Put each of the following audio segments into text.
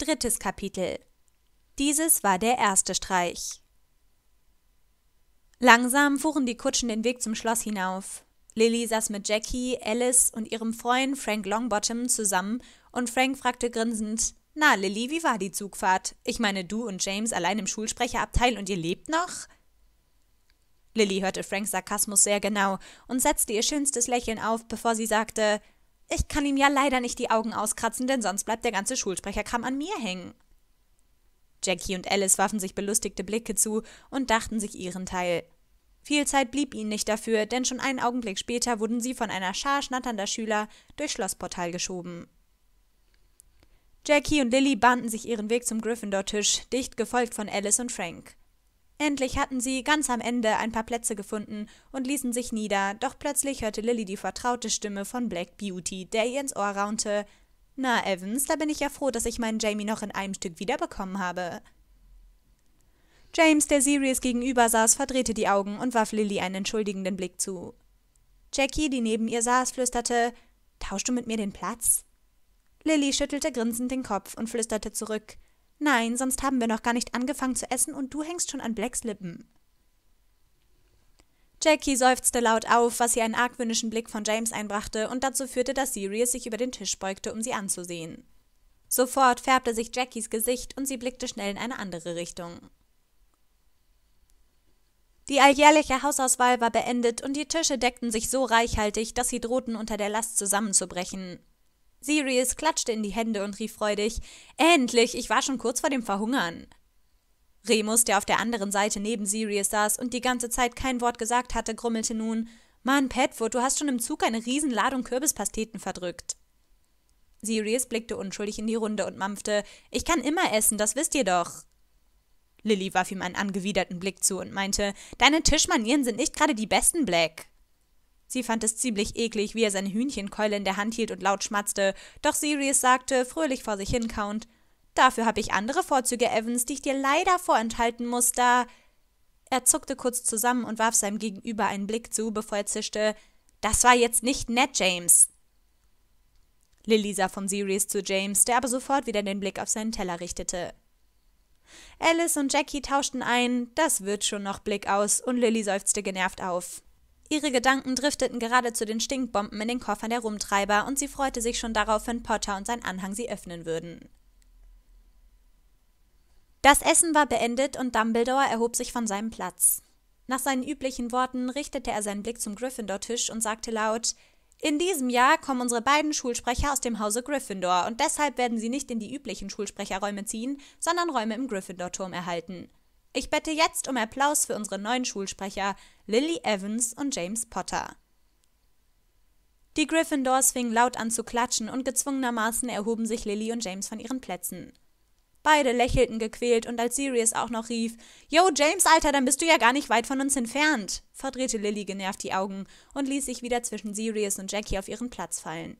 Drittes Kapitel. Dieses war der erste Streich. Langsam fuhren die Kutschen den Weg zum Schloss hinauf. Lilly saß mit Jackie, Alice und ihrem Freund Frank Longbottom zusammen und Frank fragte grinsend: Na, Lilly, wie war die Zugfahrt? Ich meine, du und James allein im Schulsprecherabteil und ihr lebt noch? Lilly hörte Franks Sarkasmus sehr genau und setzte ihr schönstes Lächeln auf, bevor sie sagte: ich kann ihm ja leider nicht die Augen auskratzen, denn sonst bleibt der ganze Schulsprecherkram an mir hängen. Jackie und Alice warfen sich belustigte Blicke zu und dachten sich ihren Teil. Viel Zeit blieb ihnen nicht dafür, denn schon einen Augenblick später wurden sie von einer Schar schnatternder Schüler durchs Schlossportal geschoben. Jackie und Lily bahnten sich ihren Weg zum Gryffindor-Tisch, dicht gefolgt von Alice und Frank. Endlich hatten sie ganz am Ende ein paar Plätze gefunden und ließen sich nieder, doch plötzlich hörte Lilly die vertraute Stimme von Black Beauty, der ihr ins Ohr raunte Na, Evans, da bin ich ja froh, dass ich meinen Jamie noch in einem Stück wiederbekommen habe. James, der Sirius gegenüber saß, verdrehte die Augen und warf Lilly einen entschuldigenden Blick zu. Jackie, die neben ihr saß, flüsterte Tauschst du mit mir den Platz? Lilly schüttelte grinsend den Kopf und flüsterte zurück Nein, sonst haben wir noch gar nicht angefangen zu essen und du hängst schon an Blacks Lippen. Jackie seufzte laut auf, was ihr einen argwöhnischen Blick von James einbrachte und dazu führte, dass Sirius sich über den Tisch beugte, um sie anzusehen. Sofort färbte sich Jackies Gesicht und sie blickte schnell in eine andere Richtung. Die alljährliche Hausauswahl war beendet und die Tische deckten sich so reichhaltig, dass sie drohten unter der Last zusammenzubrechen. Sirius klatschte in die Hände und rief freudig: Endlich, ich war schon kurz vor dem Verhungern. Remus, der auf der anderen Seite neben Sirius saß und die ganze Zeit kein Wort gesagt hatte, grummelte nun: Mann, Petwood, du hast schon im Zug eine Riesenladung Kürbispasteten verdrückt. Sirius blickte unschuldig in die Runde und mampfte: Ich kann immer essen, das wisst ihr doch. Lilly warf ihm einen angewiderten Blick zu und meinte: Deine Tischmanieren sind nicht gerade die besten, Black. Sie fand es ziemlich eklig, wie er seine Hühnchenkeule in der Hand hielt und laut schmatzte, doch Sirius sagte, fröhlich vor sich hinkauend, Dafür habe ich andere Vorzüge, Evans, die ich dir leider vorenthalten muss, da. Er zuckte kurz zusammen und warf seinem Gegenüber einen Blick zu, bevor er zischte: Das war jetzt nicht nett, James. Lilly sah von Sirius zu James, der aber sofort wieder den Blick auf seinen Teller richtete. Alice und Jackie tauschten ein: Das wird schon noch Blick aus, und Lilly seufzte genervt auf. Ihre Gedanken drifteten gerade zu den Stinkbomben in den Koffern der Rumtreiber und sie freute sich schon darauf, wenn Potter und sein Anhang sie öffnen würden. Das Essen war beendet und Dumbledore erhob sich von seinem Platz. Nach seinen üblichen Worten richtete er seinen Blick zum Gryffindor-Tisch und sagte laut: In diesem Jahr kommen unsere beiden Schulsprecher aus dem Hause Gryffindor und deshalb werden sie nicht in die üblichen Schulsprecherräume ziehen, sondern Räume im Gryffindor-Turm erhalten. Ich bette jetzt um Applaus für unsere neuen Schulsprecher Lily Evans und James Potter. Die Gryffindors fingen laut an zu klatschen und gezwungenermaßen erhoben sich Lily und James von ihren Plätzen. Beide lächelten gequält und als Sirius auch noch rief: Yo, James, Alter, dann bist du ja gar nicht weit von uns entfernt, verdrehte Lily genervt die Augen und ließ sich wieder zwischen Sirius und Jackie auf ihren Platz fallen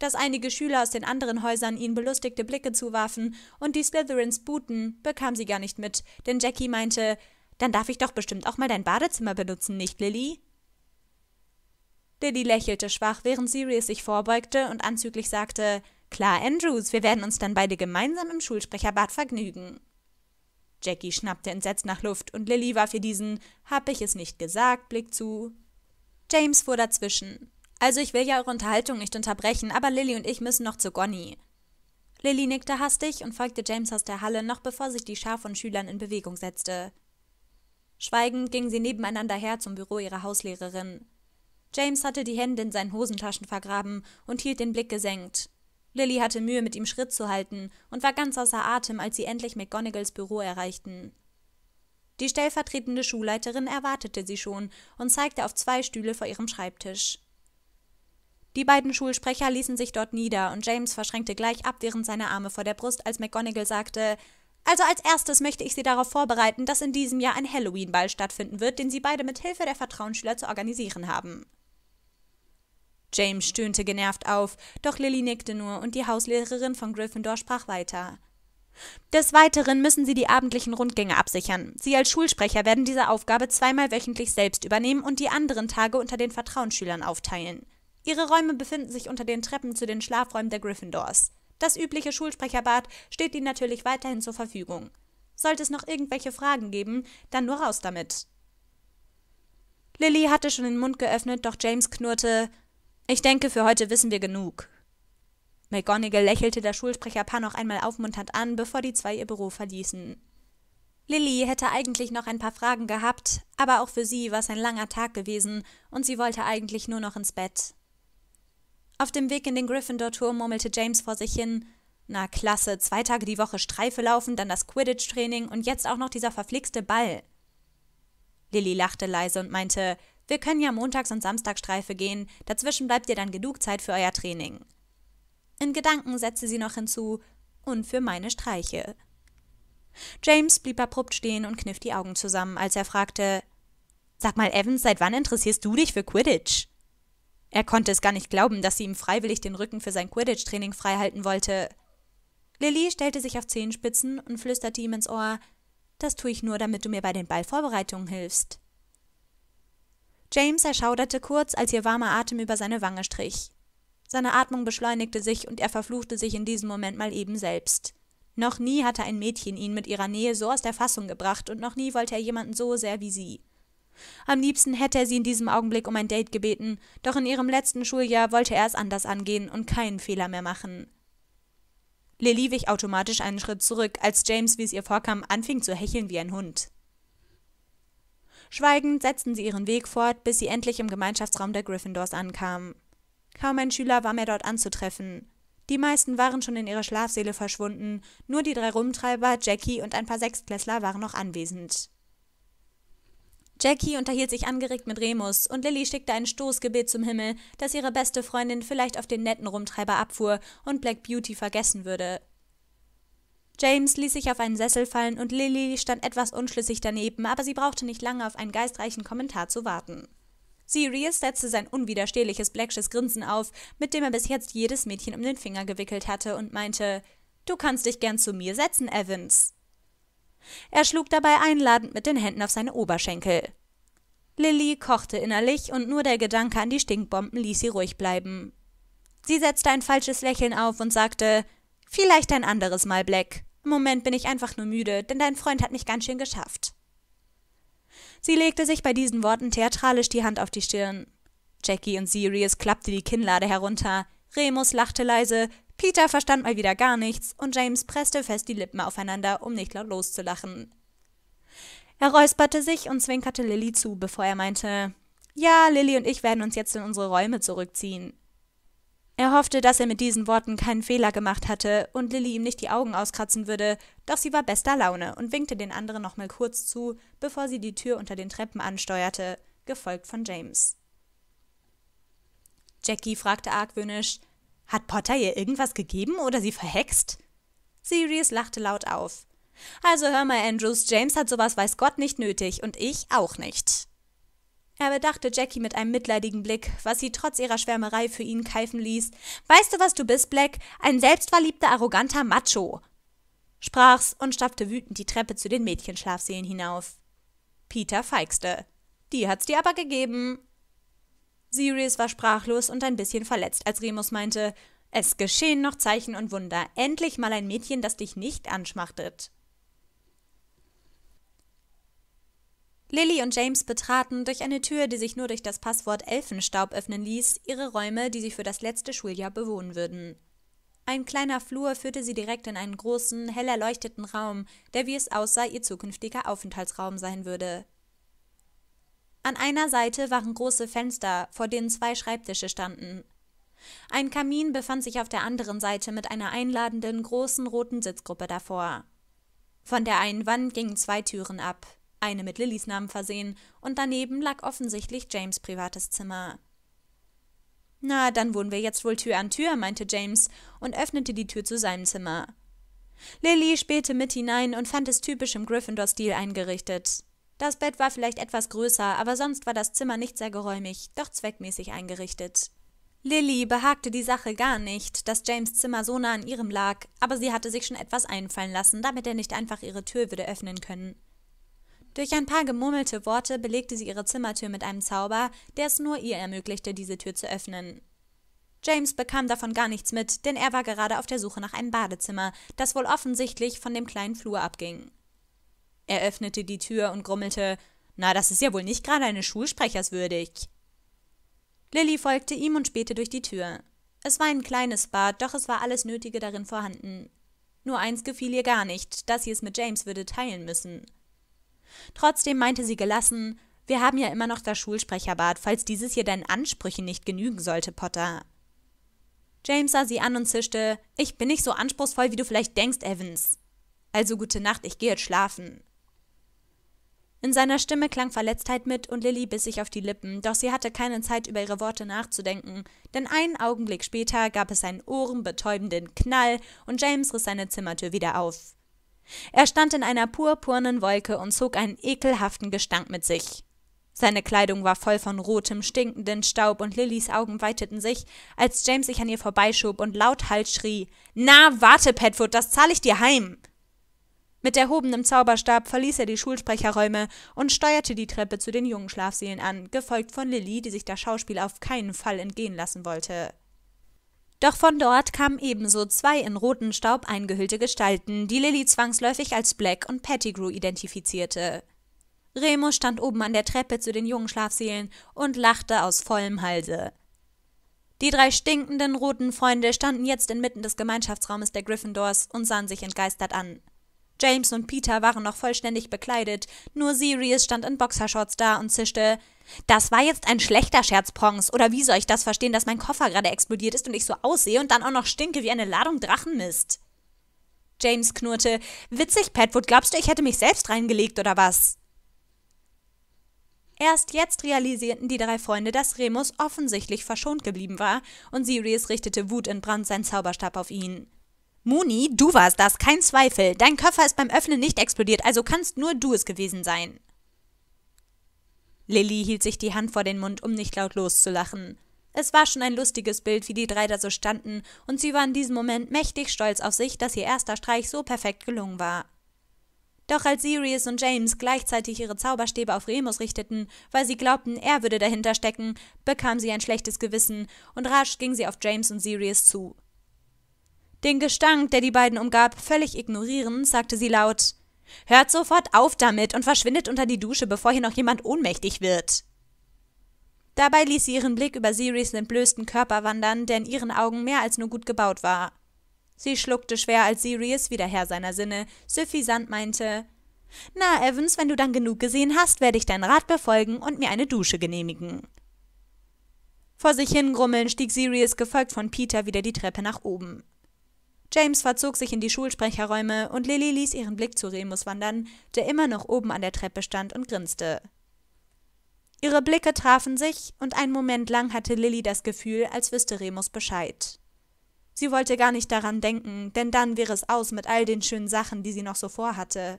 dass einige Schüler aus den anderen Häusern ihnen belustigte Blicke zuwarfen und die Slytherins buten, bekam sie gar nicht mit, denn Jackie meinte, dann darf ich doch bestimmt auch mal dein Badezimmer benutzen, nicht Lilly? Lilly lächelte schwach, während Sirius sich vorbeugte und anzüglich sagte, Klar, Andrews, wir werden uns dann beide gemeinsam im Schulsprecherbad vergnügen. Jackie schnappte entsetzt nach Luft und Lilly warf ihr diesen Hab ich es nicht gesagt Blick zu. James fuhr dazwischen. Also ich will ja eure Unterhaltung nicht unterbrechen, aber Lilly und ich müssen noch zu Gonny. Lilly nickte hastig und folgte James aus der Halle, noch bevor sich die Schar von Schülern in Bewegung setzte. Schweigend gingen sie nebeneinander her zum Büro ihrer Hauslehrerin. James hatte die Hände in seinen Hosentaschen vergraben und hielt den Blick gesenkt. Lilly hatte Mühe, mit ihm Schritt zu halten und war ganz außer Atem, als sie endlich McGonagalls Büro erreichten. Die stellvertretende Schulleiterin erwartete sie schon und zeigte auf zwei Stühle vor ihrem Schreibtisch. Die beiden Schulsprecher ließen sich dort nieder und James verschränkte gleich abwehrend seine Arme vor der Brust, als McGonagall sagte: Also als erstes möchte ich Sie darauf vorbereiten, dass in diesem Jahr ein Halloween-Ball stattfinden wird, den Sie beide mit Hilfe der Vertrauensschüler zu organisieren haben. James stöhnte genervt auf, doch Lilly nickte nur und die Hauslehrerin von Gryffindor sprach weiter. Des Weiteren müssen Sie die abendlichen Rundgänge absichern. Sie als Schulsprecher werden diese Aufgabe zweimal wöchentlich selbst übernehmen und die anderen Tage unter den Vertrauensschülern aufteilen. Ihre Räume befinden sich unter den Treppen zu den Schlafräumen der Gryffindors. Das übliche Schulsprecherbad steht Ihnen natürlich weiterhin zur Verfügung. Sollte es noch irgendwelche Fragen geben, dann nur raus damit. Lilly hatte schon den Mund geöffnet, doch James knurrte: Ich denke, für heute wissen wir genug. McGonagall lächelte das Schulsprecherpaar noch einmal aufmunternd an, bevor die zwei ihr Büro verließen. Lilly hätte eigentlich noch ein paar Fragen gehabt, aber auch für sie war es ein langer Tag gewesen und sie wollte eigentlich nur noch ins Bett. Auf dem Weg in den Gryffindor-Turm murmelte James vor sich hin: Na klasse, zwei Tage die Woche Streife laufen, dann das Quidditch-Training und jetzt auch noch dieser verflixte Ball. Lilly lachte leise und meinte: Wir können ja montags und samstags Streife gehen, dazwischen bleibt dir dann genug Zeit für euer Training. In Gedanken setzte sie noch hinzu: Und für meine Streiche. James blieb abrupt stehen und kniff die Augen zusammen, als er fragte: Sag mal, Evans, seit wann interessierst du dich für Quidditch? Er konnte es gar nicht glauben, dass sie ihm freiwillig den Rücken für sein Quidditch-Training freihalten wollte. Lilly stellte sich auf Zehenspitzen und flüsterte ihm ins Ohr: Das tue ich nur, damit du mir bei den Ballvorbereitungen hilfst. James erschauderte kurz, als ihr warmer Atem über seine Wange strich. Seine Atmung beschleunigte sich und er verfluchte sich in diesem Moment mal eben selbst. Noch nie hatte ein Mädchen ihn mit ihrer Nähe so aus der Fassung gebracht und noch nie wollte er jemanden so sehr wie sie. Am liebsten hätte er sie in diesem Augenblick um ein Date gebeten, doch in ihrem letzten Schuljahr wollte er es anders angehen und keinen Fehler mehr machen. Lilly wich automatisch einen Schritt zurück, als James, wie es ihr vorkam, anfing zu hecheln wie ein Hund. Schweigend setzten sie ihren Weg fort, bis sie endlich im Gemeinschaftsraum der Gryffindors ankamen. Kaum ein Schüler war mehr dort anzutreffen. Die meisten waren schon in ihre Schlafsäle verschwunden, nur die drei Rumtreiber, Jackie und ein paar Sechstklässler waren noch anwesend. Jackie unterhielt sich angeregt mit Remus und Lilly schickte ein Stoßgebet zum Himmel, dass ihre beste Freundin vielleicht auf den netten Rumtreiber abfuhr und Black Beauty vergessen würde. James ließ sich auf einen Sessel fallen und Lilly stand etwas unschlüssig daneben, aber sie brauchte nicht lange auf einen geistreichen Kommentar zu warten. Sirius setzte sein unwiderstehliches Blacksches Grinsen auf, mit dem er bis jetzt jedes Mädchen um den Finger gewickelt hatte, und meinte: Du kannst dich gern zu mir setzen, Evans. Er schlug dabei einladend mit den Händen auf seine Oberschenkel. Lilly kochte innerlich und nur der Gedanke an die Stinkbomben ließ sie ruhig bleiben. Sie setzte ein falsches Lächeln auf und sagte: Vielleicht ein anderes Mal, Black. Im Moment bin ich einfach nur müde, denn dein Freund hat mich ganz schön geschafft. Sie legte sich bei diesen Worten theatralisch die Hand auf die Stirn. Jackie und Sirius klappte die Kinnlade herunter. Remus lachte leise, Peter verstand mal wieder gar nichts und James presste fest die Lippen aufeinander, um nicht laut loszulachen. Er räusperte sich und zwinkerte Lilly zu, bevor er meinte, ja, Lilly und ich werden uns jetzt in unsere Räume zurückziehen. Er hoffte, dass er mit diesen Worten keinen Fehler gemacht hatte und Lilly ihm nicht die Augen auskratzen würde, doch sie war bester Laune und winkte den anderen nochmal kurz zu, bevor sie die Tür unter den Treppen ansteuerte, gefolgt von James. Jackie fragte argwöhnisch, hat Potter ihr irgendwas gegeben oder sie verhext? Sirius lachte laut auf. Also hör mal, Andrews, James hat sowas weiß Gott nicht nötig und ich auch nicht. Er bedachte Jackie mit einem mitleidigen Blick, was sie trotz ihrer Schwärmerei für ihn keifen ließ. Weißt du, was du bist, Black? Ein selbstverliebter, arroganter Macho. Sprach's und stapfte wütend die Treppe zu den Mädchenschlafsälen hinauf. Peter feixte. Die hat's dir aber gegeben, Sirius war sprachlos und ein bisschen verletzt, als Remus meinte, es geschehen noch Zeichen und Wunder, endlich mal ein Mädchen, das dich nicht anschmachtet. Lilly und James betraten durch eine Tür, die sich nur durch das Passwort Elfenstaub öffnen ließ, ihre Räume, die sie für das letzte Schuljahr bewohnen würden. Ein kleiner Flur führte sie direkt in einen großen, hell erleuchteten Raum, der, wie es aussah, ihr zukünftiger Aufenthaltsraum sein würde. An einer Seite waren große Fenster, vor denen zwei Schreibtische standen. Ein Kamin befand sich auf der anderen Seite mit einer einladenden großen roten Sitzgruppe davor. Von der einen Wand gingen zwei Türen ab, eine mit Lillys Namen versehen, und daneben lag offensichtlich James privates Zimmer. Na, dann wohnen wir jetzt wohl Tür an Tür, meinte James und öffnete die Tür zu seinem Zimmer. Lilly spähte mit hinein und fand es typisch im Gryffindor-Stil eingerichtet. Das Bett war vielleicht etwas größer, aber sonst war das Zimmer nicht sehr geräumig, doch zweckmäßig eingerichtet. Lilly behagte die Sache gar nicht, dass James Zimmer so nah an ihrem lag, aber sie hatte sich schon etwas einfallen lassen, damit er nicht einfach ihre Tür würde öffnen können. Durch ein paar gemurmelte Worte belegte sie ihre Zimmertür mit einem Zauber, der es nur ihr ermöglichte, diese Tür zu öffnen. James bekam davon gar nichts mit, denn er war gerade auf der Suche nach einem Badezimmer, das wohl offensichtlich von dem kleinen Flur abging. Er öffnete die Tür und grummelte Na, das ist ja wohl nicht gerade eines Schulsprechers würdig. Lilly folgte ihm und spähte durch die Tür. Es war ein kleines Bad, doch es war alles Nötige darin vorhanden. Nur eins gefiel ihr gar nicht, dass sie es mit James würde teilen müssen. Trotzdem meinte sie gelassen, wir haben ja immer noch das Schulsprecherbad, falls dieses hier deinen Ansprüchen nicht genügen sollte, Potter. James sah sie an und zischte, ich bin nicht so anspruchsvoll, wie du vielleicht denkst, Evans. Also gute Nacht, ich gehe jetzt schlafen. In seiner Stimme klang Verletztheit mit und Lilly biss sich auf die Lippen, doch sie hatte keine Zeit, über ihre Worte nachzudenken, denn einen Augenblick später gab es einen ohrenbetäubenden Knall und James riss seine Zimmertür wieder auf. Er stand in einer purpurnen Wolke und zog einen ekelhaften Gestank mit sich. Seine Kleidung war voll von rotem, stinkenden Staub und Lillys Augen weiteten sich, als James sich an ihr vorbeischob und laut halt schrie: Na, warte, Petwood, das zahle ich dir heim! Mit erhobenem Zauberstab verließ er die Schulsprecherräume und steuerte die Treppe zu den jungen Schlafseelen an, gefolgt von Lilly, die sich das Schauspiel auf keinen Fall entgehen lassen wollte. Doch von dort kamen ebenso zwei in roten Staub eingehüllte Gestalten, die Lilly zwangsläufig als Black und Pettigrew identifizierte. Remus stand oben an der Treppe zu den jungen Schlafseelen und lachte aus vollem Halse. Die drei stinkenden roten Freunde standen jetzt inmitten des Gemeinschaftsraumes der Gryffindors und sahen sich entgeistert an. James und Peter waren noch vollständig bekleidet, nur Sirius stand in Boxershorts da und zischte Das war jetzt ein schlechter Scherz, Prongs, oder wie soll ich das verstehen, dass mein Koffer gerade explodiert ist und ich so aussehe und dann auch noch stinke wie eine Ladung Drachenmist? James knurrte Witzig, Petwood, glaubst du, ich hätte mich selbst reingelegt oder was? Erst jetzt realisierten die drei Freunde, dass Remus offensichtlich verschont geblieben war, und Sirius richtete Wut in Brand seinen Zauberstab auf ihn. Muni, du warst das, kein Zweifel. Dein Koffer ist beim Öffnen nicht explodiert, also kannst nur du es gewesen sein. Lilly hielt sich die Hand vor den Mund, um nicht laut loszulachen. Es war schon ein lustiges Bild, wie die drei da so standen, und sie war in diesem Moment mächtig stolz auf sich, dass ihr erster Streich so perfekt gelungen war. Doch als Sirius und James gleichzeitig ihre Zauberstäbe auf Remus richteten, weil sie glaubten, er würde dahinter stecken, bekam sie ein schlechtes Gewissen, und rasch ging sie auf James und Sirius zu. Den Gestank, der die beiden umgab, völlig ignorierend, sagte sie laut Hört sofort auf damit und verschwindet unter die Dusche, bevor hier noch jemand ohnmächtig wird. Dabei ließ sie ihren Blick über Siris entblößten Körper wandern, der in ihren Augen mehr als nur gut gebaut war. Sie schluckte schwer, als Sirius, wieder Herr seiner Sinne, suffisant meinte Na, Evans, wenn du dann genug gesehen hast, werde ich deinen Rat befolgen und mir eine Dusche genehmigen. Vor sich hingrummeln stieg Sirius, gefolgt von Peter, wieder die Treppe nach oben. James verzog sich in die Schulsprecherräume und Lilly ließ ihren Blick zu Remus wandern, der immer noch oben an der Treppe stand und grinste. Ihre Blicke trafen sich und einen Moment lang hatte Lilly das Gefühl, als wüsste Remus Bescheid. Sie wollte gar nicht daran denken, denn dann wäre es aus mit all den schönen Sachen, die sie noch so vorhatte.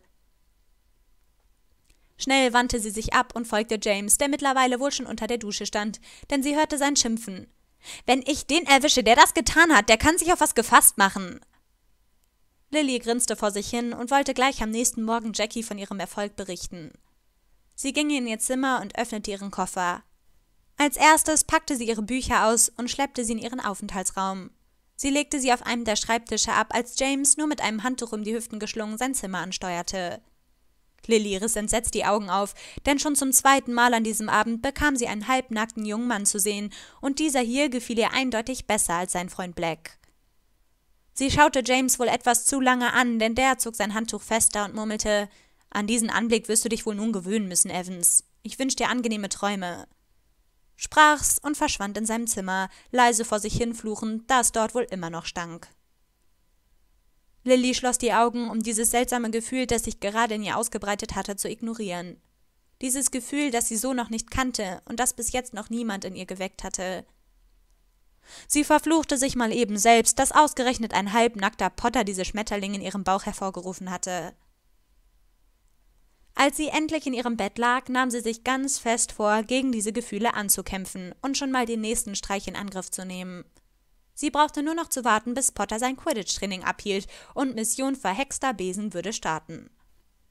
Schnell wandte sie sich ab und folgte James, der mittlerweile wohl schon unter der Dusche stand, denn sie hörte sein Schimpfen. Wenn ich den erwische, der das getan hat, der kann sich auf was gefasst machen. Lilly grinste vor sich hin und wollte gleich am nächsten Morgen Jackie von ihrem Erfolg berichten. Sie ging in ihr Zimmer und öffnete ihren Koffer. Als erstes packte sie ihre Bücher aus und schleppte sie in ihren Aufenthaltsraum. Sie legte sie auf einem der Schreibtische ab, als James nur mit einem Handtuch um die Hüften geschlungen sein Zimmer ansteuerte. Lilly riss entsetzt die Augen auf, denn schon zum zweiten Mal an diesem Abend bekam sie einen halbnackten jungen Mann zu sehen, und dieser hier gefiel ihr eindeutig besser als sein Freund Black. Sie schaute James wohl etwas zu lange an, denn der zog sein Handtuch fester und murmelte An diesen Anblick wirst du dich wohl nun gewöhnen müssen, Evans. Ich wünsch dir angenehme Träume. Sprach's und verschwand in seinem Zimmer, leise vor sich hinfluchend, da es dort wohl immer noch stank. Lilly schloss die Augen, um dieses seltsame Gefühl, das sich gerade in ihr ausgebreitet hatte, zu ignorieren. Dieses Gefühl, das sie so noch nicht kannte und das bis jetzt noch niemand in ihr geweckt hatte. Sie verfluchte sich mal eben selbst, dass ausgerechnet ein halbnackter Potter diese Schmetterlinge in ihrem Bauch hervorgerufen hatte. Als sie endlich in ihrem Bett lag, nahm sie sich ganz fest vor, gegen diese Gefühle anzukämpfen und schon mal den nächsten Streich in Angriff zu nehmen. Sie brauchte nur noch zu warten, bis Potter sein Quidditch-Training abhielt und Mission Verhexter Besen würde starten.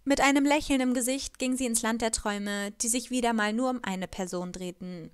Mit einem Lächeln im Gesicht ging sie ins Land der Träume, die sich wieder mal nur um eine Person drehten.